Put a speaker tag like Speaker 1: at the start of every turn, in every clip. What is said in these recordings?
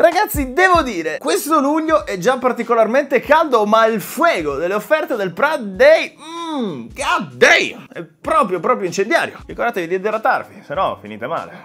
Speaker 1: Ragazzi, devo dire, questo luglio è già particolarmente caldo, ma il fuego delle offerte del Prad Day, mmm, god damn, è proprio, proprio incendiario. Ricordatevi di idratarvi, se no finite male.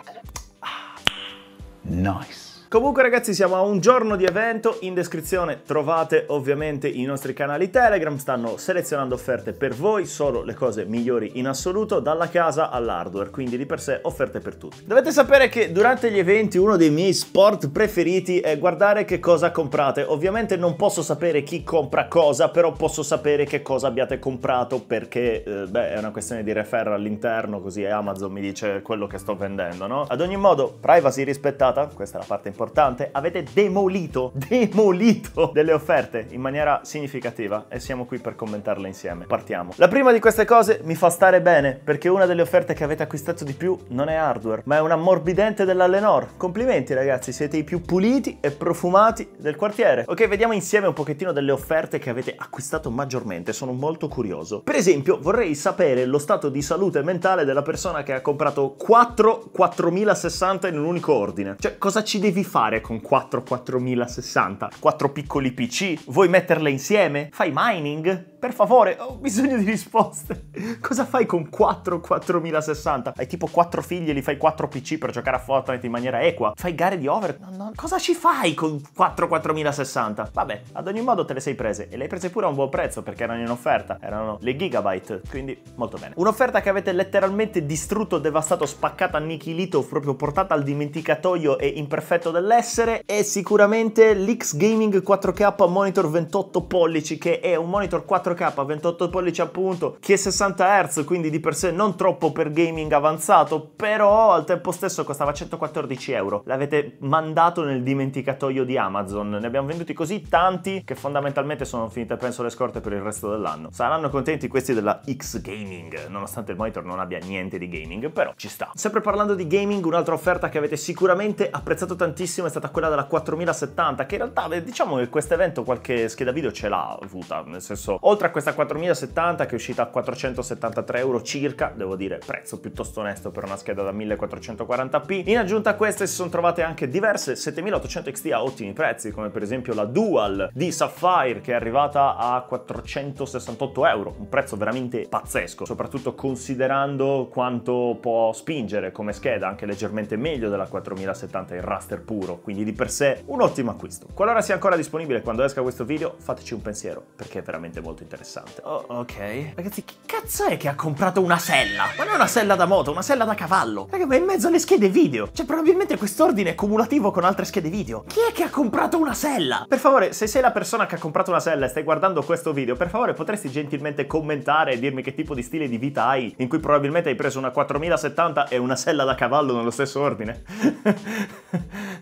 Speaker 1: Nice. Comunque ragazzi siamo a un giorno di evento, in descrizione trovate ovviamente i nostri canali Telegram, stanno selezionando offerte per voi, solo le cose migliori in assoluto, dalla casa all'hardware, quindi di per sé offerte per tutti. Dovete sapere che durante gli eventi uno dei miei sport preferiti è guardare che cosa comprate, ovviamente non posso sapere chi compra cosa, però posso sapere che cosa abbiate comprato perché eh, beh, è una questione di referral all'interno, così Amazon mi dice quello che sto vendendo, no? Ad ogni modo, privacy rispettata, questa è la parte importante importante, avete demolito, demolito delle offerte in maniera significativa e siamo qui per commentarle insieme. Partiamo. La prima di queste cose mi fa stare bene perché una delle offerte che avete acquistato di più non è hardware, ma è un ammorbidente della Lenore. Complimenti ragazzi, siete i più puliti e profumati del quartiere. Ok, vediamo insieme un pochettino delle offerte che avete acquistato maggiormente, sono molto curioso. Per esempio, vorrei sapere lo stato di salute mentale della persona che ha comprato 4 4060 in un unico ordine. Cioè, cosa ci devi fare? fare con 4 4060? 4 piccoli PC? Vuoi metterle insieme? Fai mining? Per favore, ho bisogno di risposte. Cosa fai con 4 4060? Hai tipo 4 figli e li fai 4 PC per giocare a Fortnite in maniera equa? Fai gare di over? No, no. Cosa ci fai con 4 4060? Vabbè, ad ogni modo te le sei prese e le hai prese pure a un buon prezzo perché erano in offerta, erano le gigabyte, quindi molto bene. Un'offerta che avete letteralmente distrutto, devastato, spaccato, annichilito, proprio portata al dimenticatoio e in perfetto dell'essere è sicuramente l'X Gaming 4K Monitor 28 pollici che è un monitor 4K 28 pollici appunto che è 60 Hz quindi di per sé non troppo per gaming avanzato però al tempo stesso costava 114 euro l'avete mandato nel dimenticatoio di Amazon ne abbiamo venduti così tanti che fondamentalmente sono finite penso le scorte per il resto dell'anno saranno contenti questi della X Gaming nonostante il monitor non abbia niente di gaming però ci sta sempre parlando di gaming un'altra offerta che avete sicuramente apprezzato tantissimo altissima è stata quella della 4070, che in realtà eh, diciamo che questo evento qualche scheda video ce l'ha avuta, nel senso, oltre a questa 4070 che è uscita a 473 euro circa, devo dire prezzo piuttosto onesto per una scheda da 1440p, in aggiunta a queste si sono trovate anche diverse 7800 XT a ottimi prezzi, come per esempio la Dual di Sapphire che è arrivata a 468 euro, un prezzo veramente pazzesco, soprattutto considerando quanto può spingere come scheda, anche leggermente meglio della 4070 il raster puro, quindi di per sé un ottimo acquisto. Qualora sia ancora disponibile quando esca questo video, fateci un pensiero, perché è veramente molto interessante. Oh, ok. Ragazzi, che cazzo è che ha comprato una sella? Ma non è una sella da moto, una sella da cavallo. Raga, ma è in mezzo alle schede video. Cioè, probabilmente quest'ordine è cumulativo con altre schede video. Chi è che ha comprato una sella? Per favore, se sei la persona che ha comprato una sella e stai guardando questo video, per favore potresti gentilmente commentare e dirmi che tipo di stile di vita hai, in cui probabilmente hai preso una 4070 e una sella da cavallo nello stesso ordine?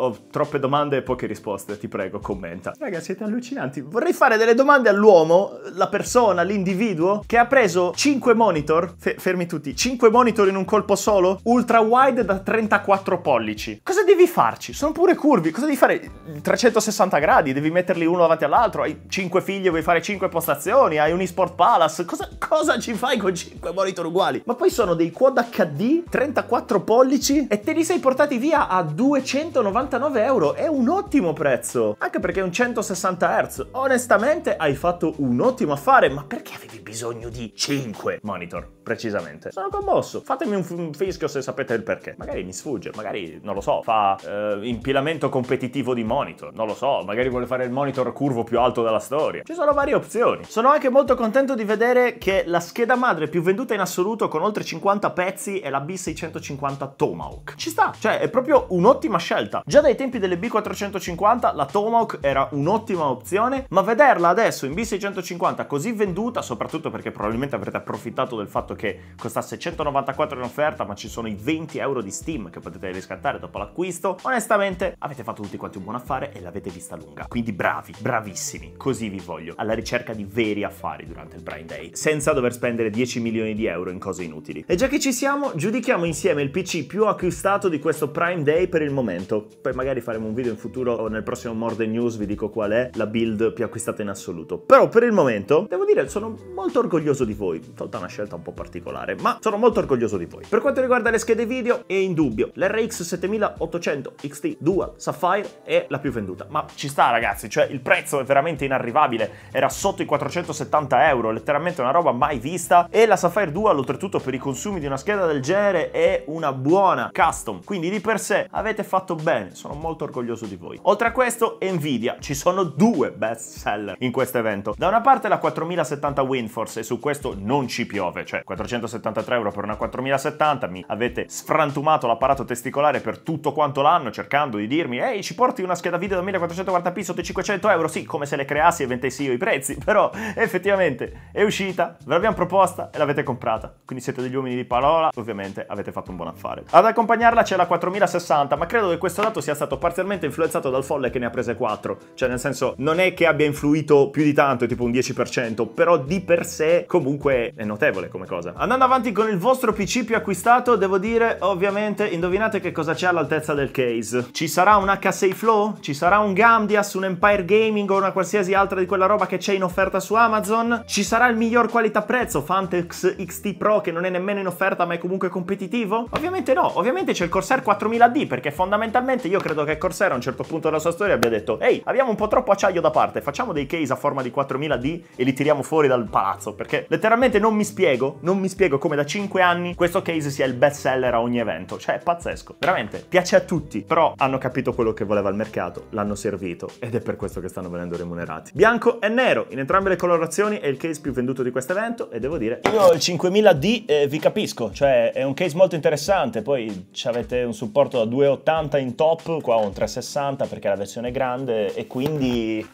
Speaker 1: ho troppe domande e poche risposte, ti prego, commenta. Ragazzi, siete allucinanti. Vorrei fare delle domande all'uomo, la persona, l'individuo, che ha preso 5 monitor, fe fermi tutti, 5 monitor in un colpo solo, ultra wide da 34 pollici. Cosa devi farci? Sono pure curvi, cosa devi fare? 360 gradi, devi metterli uno davanti all'altro, hai 5 figli, vuoi fare 5 postazioni, hai un eSport Palace, cosa, cosa ci fai con 5 monitor uguali? Ma poi sono dei quad HD, 34 pollici, e te li sei portati via a 290 99 euro è un ottimo prezzo, anche perché è un 160 Hz. Onestamente hai fatto un ottimo affare, ma perché avevi bisogno di 5 monitor, precisamente? Sono commosso, fatemi un fischio se sapete il perché. Magari mi sfugge, magari, non lo so, fa eh, impilamento competitivo di monitor, non lo so, magari vuole fare il monitor curvo più alto della storia. Ci sono varie opzioni. Sono anche molto contento di vedere che la scheda madre più venduta in assoluto con oltre 50 pezzi è la B650 Tomahawk. Ci sta, cioè è proprio un'ottima scelta. Già Già dai tempi delle B450 la Tomahawk era un'ottima opzione, ma vederla adesso in B650 così venduta, soprattutto perché probabilmente avrete approfittato del fatto che costasse 194 in offerta, ma ci sono i 20 euro di Steam che potete riscattare dopo l'acquisto, onestamente avete fatto tutti quanti un buon affare e l'avete vista lunga. Quindi bravi, bravissimi, così vi voglio, alla ricerca di veri affari durante il Prime Day, senza dover spendere 10 milioni di euro in cose inutili. E già che ci siamo, giudichiamo insieme il PC più acquistato di questo Prime Day per il momento poi magari faremo un video in futuro o nel prossimo Morde News vi dico qual è la build più acquistata in assoluto. Però per il momento devo dire sono molto orgoglioso di voi, tolta una scelta un po' particolare, ma sono molto orgoglioso di voi. Per quanto riguarda le schede video è indubbio, l'RX 7800 XT Dual Sapphire è la più venduta, ma ci sta ragazzi, cioè il prezzo è veramente inarrivabile, era sotto i 470 euro, letteralmente una roba mai vista e la Sapphire Dual oltretutto per i consumi di una scheda del genere è una buona custom, quindi di per sé avete fatto bene sono molto orgoglioso di voi. Oltre a questo, Nvidia, ci sono due best seller in questo evento. Da una parte la 4070 WinForce e su questo non ci piove, cioè 473 euro per una 4070, mi avete sfrantumato l'apparato testicolare per tutto quanto l'anno cercando di dirmi ehi ci porti una scheda video da 1440p sotto i 500 euro? Sì, come se le creassi e inventessi io i prezzi, però effettivamente è uscita, ve l'abbiamo proposta e l'avete comprata, quindi siete degli uomini di parola, ovviamente avete fatto un buon affare. Ad accompagnarla c'è la 4060, ma credo che questo dato sia sia stato parzialmente influenzato dal folle che ne ha prese 4. Cioè, nel senso, non è che abbia influito più di tanto, tipo un 10%, però di per sé comunque è notevole come cosa. Andando avanti con il vostro PC più acquistato, devo dire, ovviamente, indovinate che cosa c'è all'altezza del case. Ci sarà un H6 Flow? Ci sarà un Gamdias, un Empire Gaming o una qualsiasi altra di quella roba che c'è in offerta su Amazon? Ci sarà il miglior qualità prezzo, Fantex XT Pro, che non è nemmeno in offerta ma è comunque competitivo? Ovviamente no, ovviamente c'è il Corsair 4000D perché fondamentalmente io credo che Corsair a un certo punto della sua storia abbia detto ehi, abbiamo un po' troppo acciaio da parte, facciamo dei case a forma di 4000D e li tiriamo fuori dal palazzo, perché letteralmente non mi spiego, non mi spiego come da 5 anni questo case sia il best seller a ogni evento, cioè è pazzesco, veramente, piace a tutti, però hanno capito quello che voleva il mercato, l'hanno servito ed è per questo che stanno venendo remunerati. Bianco e nero, in entrambe le colorazioni è il case più venduto di questo evento e devo dire... Io ho il 5000D eh, vi capisco, cioè è un case molto interessante, poi avete un supporto da 2,80 in top top, qua ho un 360 perché è la versione grande e quindi...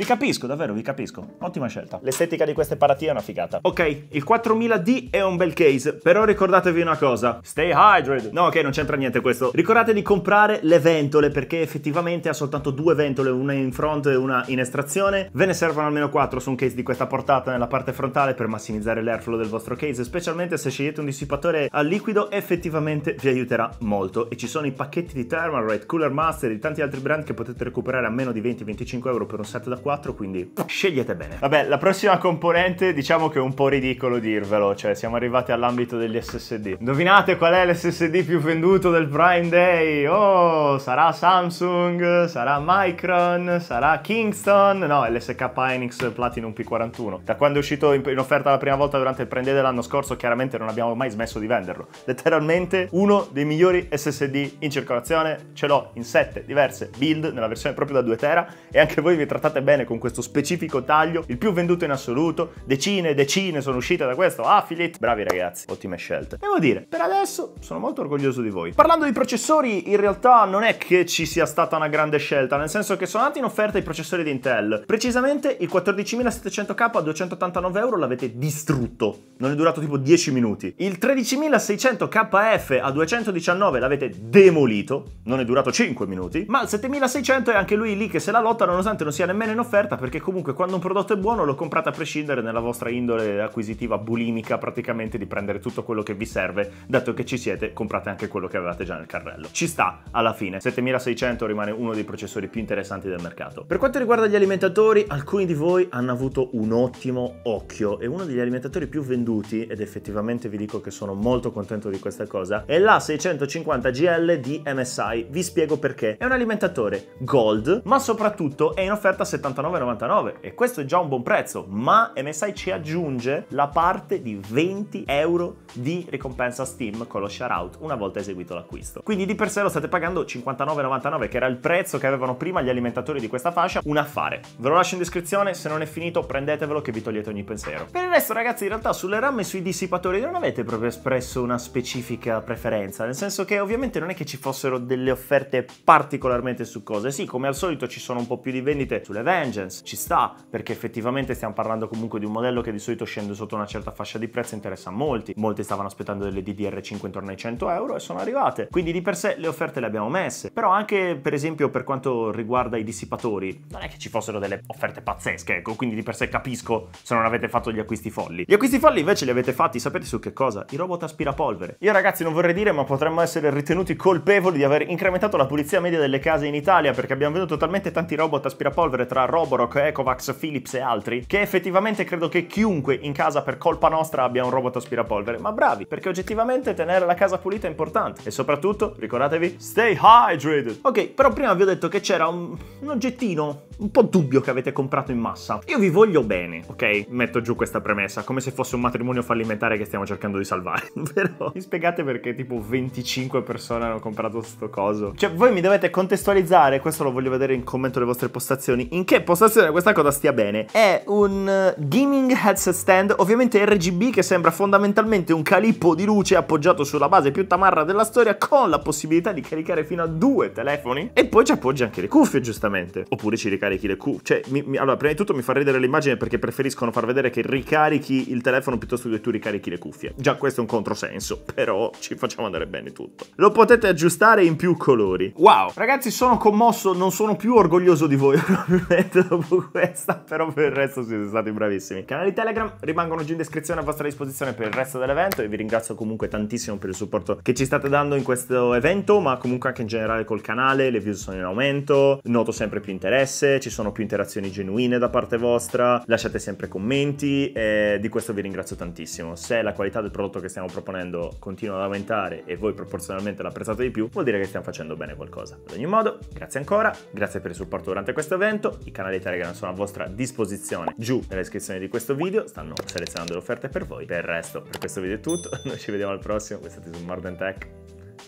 Speaker 1: Vi capisco, davvero, vi capisco. Ottima scelta. L'estetica di queste paratie è una figata. Ok, il 4000D è un bel case, però ricordatevi una cosa. Stay hydrated. No, ok, non c'entra niente questo. Ricordate di comprare le ventole, perché effettivamente ha soltanto due ventole, una in front e una in estrazione. Ve ne servono almeno quattro su un case di questa portata nella parte frontale per massimizzare l'airflow del vostro case, specialmente se scegliete un dissipatore a liquido, effettivamente vi aiuterà molto. E ci sono i pacchetti di Thermalrate, Cooler Master e tanti altri brand che potete recuperare a meno di 20-25 euro per un set da 4 4 quindi scegliete bene. Vabbè, la prossima componente diciamo che è un po' ridicolo dirvelo, cioè siamo arrivati all'ambito degli SSD. Indovinate qual è l'SSD più venduto del Prime Day? Oh, sarà Samsung, sarà Micron, sarà Kingston, no, LSK Enix Platinum P41. Da quando è uscito in, offerta la prima volta durante il Prime Day dell'anno scorso, chiaramente non abbiamo mai smesso di venderlo. Letteralmente uno dei migliori SSD in circolazione, ce l'ho in sette diverse build nella versione proprio da 2 tera e anche voi vi trattate bene bene con questo specifico taglio, il più venduto in assoluto, decine e decine sono uscite da questo affiliate, bravi ragazzi, ottime scelte. Devo dire, per adesso sono molto orgoglioso di voi. Parlando di processori, in realtà non è che ci sia stata una grande scelta, nel senso che sono andati in offerta i processori di Intel, precisamente il 14700K a 289 euro l'avete distrutto, non è durato tipo 10 minuti. Il 13600KF a 219 l'avete demolito, non è durato 5 minuti, ma il 7600 è anche lui lì che se la lotta nonostante non sia nemmeno in offerta perché comunque quando un prodotto è buono lo comprate a prescindere nella vostra indole acquisitiva bulimica praticamente di prendere tutto quello che vi serve, dato che ci siete comprate anche quello che avevate già nel carrello. Ci sta alla fine, 7600 rimane uno dei processori più interessanti del mercato. Per quanto riguarda gli alimentatori, alcuni di voi hanno avuto un ottimo occhio e uno degli alimentatori più venduti, ed effettivamente vi dico che sono molto contento di questa cosa, è la 650 GL di MSI. Vi spiego perché. È un alimentatore gold, ma soprattutto è in offerta 70 69,99 e questo è già un buon prezzo, ma MSI ci aggiunge la parte di 20 euro di ricompensa Steam con lo share out una volta eseguito l'acquisto. Quindi di per sé lo state pagando 59,99 che era il prezzo che avevano prima gli alimentatori di questa fascia, un affare. Ve lo lascio in descrizione, se non è finito prendetevelo che vi togliete ogni pensiero. Per il resto ragazzi in realtà sulle RAM e sui dissipatori non avete proprio espresso una specifica preferenza, nel senso che ovviamente non è che ci fossero delle offerte particolarmente su cose, sì come al solito ci sono un po' più di vendite sulle vendite, Vengeance ci sta perché effettivamente stiamo parlando comunque di un modello che di solito scende sotto una certa fascia di prezzo e interessa a molti. Molti stavano aspettando delle DDR5 intorno ai 100 euro e sono arrivate. Quindi di per sé le offerte le abbiamo messe. Però anche per esempio per quanto riguarda i dissipatori, non è che ci fossero delle offerte pazzesche, ecco, quindi di per sé capisco se non avete fatto gli acquisti folli. Gli acquisti folli invece li avete fatti, sapete su che cosa? I robot aspirapolvere. Io ragazzi non vorrei dire, ma potremmo essere ritenuti colpevoli di aver incrementato la pulizia media delle case in Italia perché abbiamo venduto talmente tanti robot aspirapolvere tra Roborock, Ecovax, Philips e altri, che effettivamente credo che chiunque in casa per colpa nostra abbia un robot aspirapolvere, ma bravi, perché oggettivamente tenere la casa pulita è importante e soprattutto, ricordatevi, stay hydrated. Ok, però prima vi ho detto che c'era un, un oggettino un po' dubbio che avete comprato in massa. Io vi voglio bene, ok? Metto giù questa premessa, come se fosse un matrimonio fallimentare che stiamo cercando di salvare. Però mi spiegate perché tipo 25 persone hanno comprato sto coso? Cioè, voi mi dovete contestualizzare, questo lo voglio vedere in commento le vostre postazioni, in che che postazione questa cosa stia bene. È un eh, gaming headset stand, ovviamente RGB, che sembra fondamentalmente un calippo di luce appoggiato sulla base più tamarra della storia, con la possibilità di caricare fino a due telefoni. E poi ci appoggia anche le cuffie, giustamente. Oppure ci ricarichi le cuffie. Cioè, mi, mi, allora, prima di tutto mi fa ridere l'immagine perché preferiscono far vedere che ricarichi il telefono piuttosto che tu ricarichi le cuffie. Già questo è un controsenso, però ci facciamo andare bene tutto. Lo potete aggiustare in più colori. Wow! Ragazzi, sono commosso, non sono più orgoglioso di voi. detto dopo questa, però per il resto siete stati bravissimi. I Canali Telegram rimangono giù in descrizione a vostra disposizione per il resto dell'evento e vi ringrazio comunque tantissimo per il supporto che ci state dando in questo evento, ma comunque anche in generale col canale, le views sono in aumento, noto sempre più interesse, ci sono più interazioni genuine da parte vostra, lasciate sempre commenti e di questo vi ringrazio tantissimo. Se la qualità del prodotto che stiamo proponendo continua ad aumentare e voi proporzionalmente l'apprezzate di più, vuol dire che stiamo facendo bene qualcosa. Ad ogni modo, grazie ancora, grazie per il supporto durante questo evento, i canale Telegram sono a vostra disposizione giù nella descrizione di questo video, stanno selezionando le offerte per voi. Per il resto, per questo video è tutto, noi ci vediamo al prossimo, voi state su Morden Tech,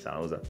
Speaker 1: ciao!